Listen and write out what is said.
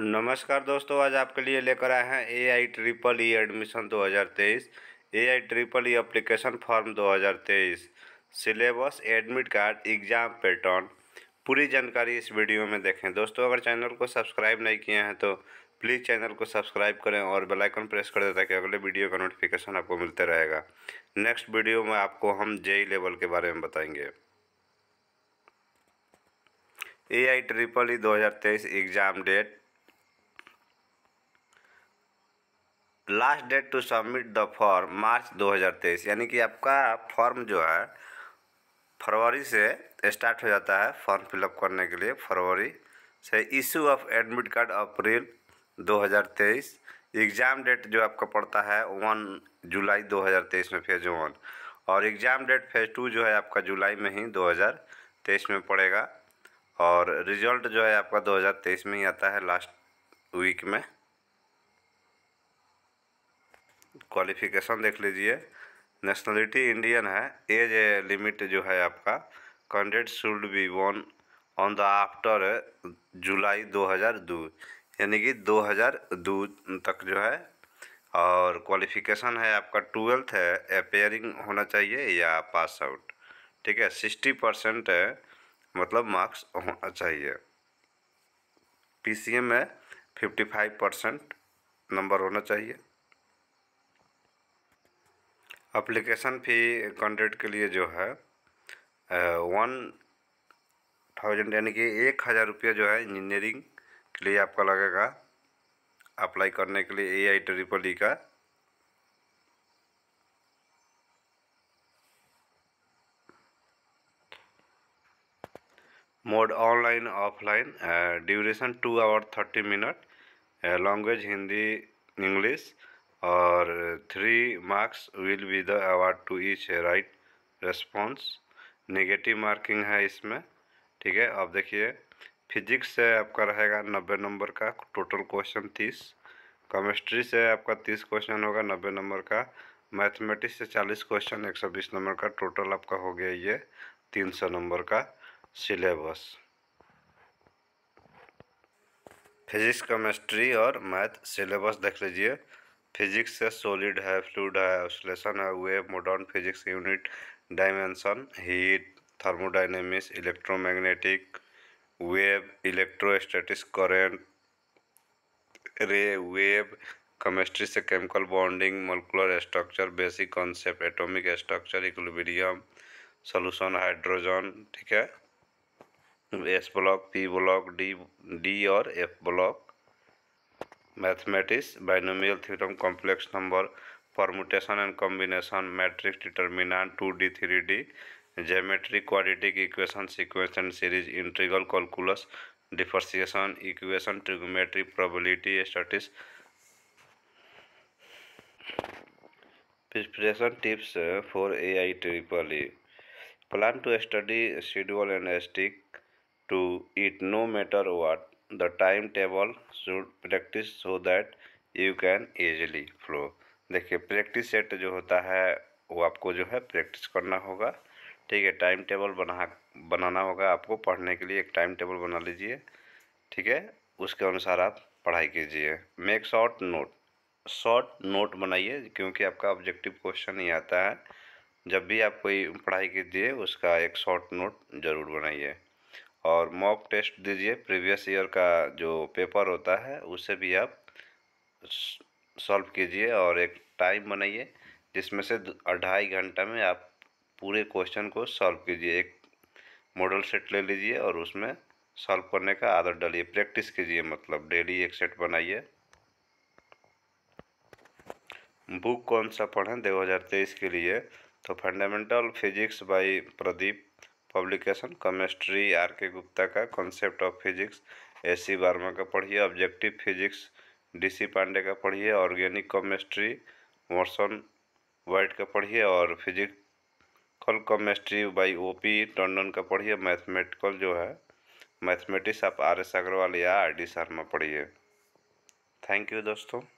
नमस्कार दोस्तों आज आपके लिए लेकर आए हैं A I triple E admission 2023 A I triple E application form 2023 syllabus admit card exam pattern पूरी जानकारी इस वीडियो में देखें दोस्तों अगर चैनल को सब्सक्राइब नहीं किए हैं तो प्लीज़ चैनल को सब्सक्राइब करें और बेल आइकन प्रेस कर दें ताकि अगले वीडियो का नोटिफिकेशन आपको मिलते रहेगा नेक्स्ट वीडियो में आपको हम जेई लेवल के बारे में बताएंगे ए आई ट्रिपल ई दो exam date last date to submit the form March 2023 यानी कि आपका फॉर्म जो है फरवरी से स्टार्ट हो जाता है फॉर्म फिलअप करने के लिए फरवरी से issue of admit card April 2023 exam date जो आपका पड़ता है वन जुलाई 2023 में फेज वन और एग्ज़ाम डेट फेज टू जो है आपका जुलाई में ही 2023 में पड़ेगा और रिजल्ट जो है आपका 2023 में ही आता है लास्ट वीक में क्वालिफिकेशन देख लीजिए नेशनलिटी इंडियन है एज लिमिट जो है आपका कैंडिडेट शुड बी वन ऑन द आफ्टर जुलाई 2002 यानी कि 2002 तक जो है और क्वालिफिकेशन है आपका ट्वेल्थ है अपेयरिंग होना चाहिए या पास आउट ठीक है सिक्सटी परसेंट मतलब मार्क्स होना चाहिए पीसीएम में फिफ्टी फाइव परसेंट नंबर होना चाहिए अप्लीकेशन फ़ी कंटेंट के लिए जो है वन uh, थाउजेंड यानी कि एक हज़ार रुपया जो है इंजीनियरिंग के लिए आपका लगेगा अप्लाई करने के लिए ए आई ट्रिपल ई का mode online offline duration two hour thirty minute language Hindi English और three marks will be the award to each right response negative marking है इसमें ठीक है अब देखिए फिजिक्स से आपका रहेगा नब्बे नंबर का टोटल क्वेश्चन तीस केमिस्ट्री से आपका तीस क्वेश्चन होगा नब्बे नंबर का मैथमेटिक्स से चालीस क्वेश्चन एक सौ बीस नंबर का टोटल आपका हो गया ये तीन सौ नंबर का सिलेबस फिजिक्स केमिस्ट्री और मैथ सिलेबस देख लीजिए फिजिक्स से सॉलिड है फ्लूड है ऑसोलेशन है wave modern physics unit dimension heat thermodynamics electromagnetic wave electrostatics current ray wave chemistry से chemical bonding molecular structure basic concept atomic structure equilibrium solution hydrogen ठीक है S block P block D D और F block mathematics binomial theorem complex number permutation and combination matrix determinant two D three D geometric quadratic equation sequence and series integral calculus differentiation equation trigonometry probability studies preparation tips for A I triple E plan to study schedule and stick to it no matter what the timetable should practice so that you can easily flow देखिए practice set जो होता है वो आपको जो है practice करना होगा ठीक है टाइम टेबल बना बनाना होगा आपको पढ़ने के लिए एक टाइम टेबल बना लीजिए ठीक है उसके अनुसार आप पढ़ाई कीजिए make short note short note बनाइए क्योंकि आपका ऑब्जेक्टिव क्वेश्चन ही आता है जब भी आप कोई पढ़ाई कीजिए उसका एक शॉर्ट नोट ज़रूर बनाइए और मॉक टेस्ट दीजिए प्रीवियस ईयर का जो पेपर होता है उसे भी आप सॉल्व कीजिए और एक टाइम बनाइए जिसमें से अढ़ाई घंटा में आप पूरे क्वेश्चन को सॉल्व कीजिए एक मॉडल सेट ले लीजिए और उसमें सॉल्व करने का आदत डालिए प्रैक्टिस कीजिए मतलब डेली एक सेट बनाइए बुक कौन सा पढ़ें दो हज़ार तेईस के लिए तो fundamental physics by Pradeep publication chemistry R K Gupta का concept of physics S C Verma का पढ़िए objective physics D C Pandey का पढ़िए ऑर्गेनिक केमिस्ट्री मॉर्सन वाइट का पढ़िए और physical chemistry by O P Tandon का पढ़िए मैथमेटिकल जो है मैथमेटिक्स आप आर एस अग्रवाल या आर डी शर्मा पढ़िए थैंक यू दोस्तों